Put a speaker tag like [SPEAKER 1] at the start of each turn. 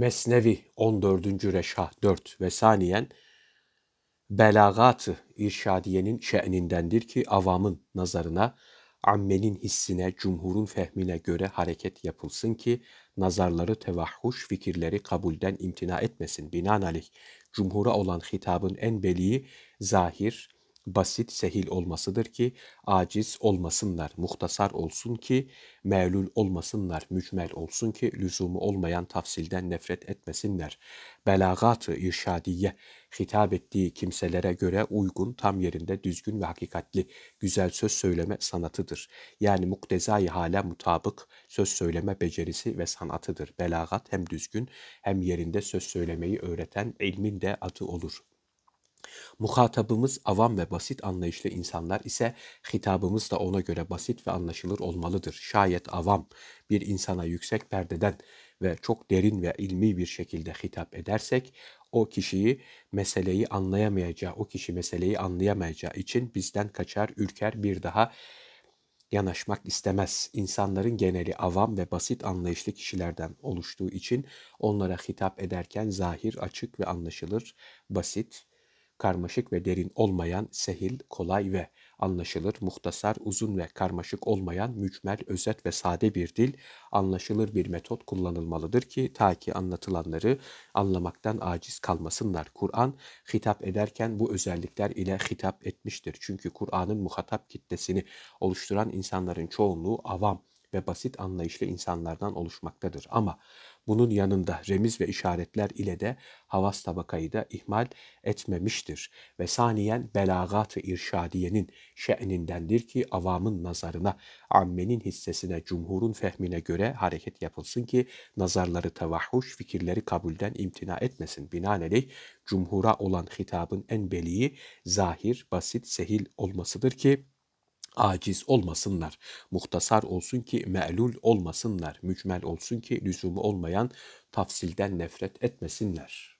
[SPEAKER 1] Mesnevi 14. Reşah 4 ve saniyen belagat-ı irşadiyenin şe'nindendir ki avamın nazarına, ammenin hissine, cumhurun fehmine göre hareket yapılsın ki nazarları tevahhuş, fikirleri kabulden imtina etmesin. Binaenaleyh cumhura olan hitabın en beliği zahir, basit, sehil olmasıdır ki aciz olmasınlar, muhtasar olsun ki melül olmasınlar, mücmel olsun ki lüzumu olmayan tafsilden nefret etmesinler. Belagat-ı irşadiye hitap ettiği kimselere göre uygun, tam yerinde, düzgün ve hakikatli güzel söz söyleme sanatıdır. Yani muktezai hale mutabık söz söyleme becerisi ve sanatıdır. Belagat hem düzgün hem yerinde söz söylemeyi öğreten ilmin de adı olur. Muhatabımız avam ve basit anlayışlı insanlar ise hitabımız da ona göre basit ve anlaşılır olmalıdır. Şayet avam bir insana yüksek perdeden ve çok derin ve ilmi bir şekilde hitap edersek o kişiyi meseleyi anlayamayacağı, o kişi meseleyi anlayamayacağı için bizden kaçar, ürker, bir daha yanaşmak istemez. İnsanların geneli avam ve basit anlayışlı kişilerden oluştuğu için onlara hitap ederken zahir, açık ve anlaşılır, basit, karmaşık ve derin olmayan, sehil, kolay ve anlaşılır, muhtasar, uzun ve karmaşık olmayan, mücmel, özet ve sade bir dil, anlaşılır bir metot kullanılmalıdır ki ta ki anlatılanları anlamaktan aciz kalmasınlar. Kur'an hitap ederken bu özellikler ile hitap etmiştir. Çünkü Kur'an'ın muhatap kitlesini oluşturan insanların çoğunluğu avam ve basit anlayışlı insanlardan oluşmaktadır. Ama bunun yanında remiz ve işaretler ile de havas tabakayı da ihmal etmemiştir. Ve saniyen belagat-ı irşadiyenin şe'nindendir ki avamın nazarına, ammenin hissesine, cumhurun fehmine göre hareket yapılsın ki nazarları tevahhuş, fikirleri kabulden imtina etmesin. Binaenaleyh cumhura olan hitabın en beliği zahir, basit, sehil olmasıdır ki aciz olmasınlar. Muhtasar olsun ki me'lul olmasınlar. Mücmel olsun ki lüzumu olmayan tafsilden nefret etmesinler.''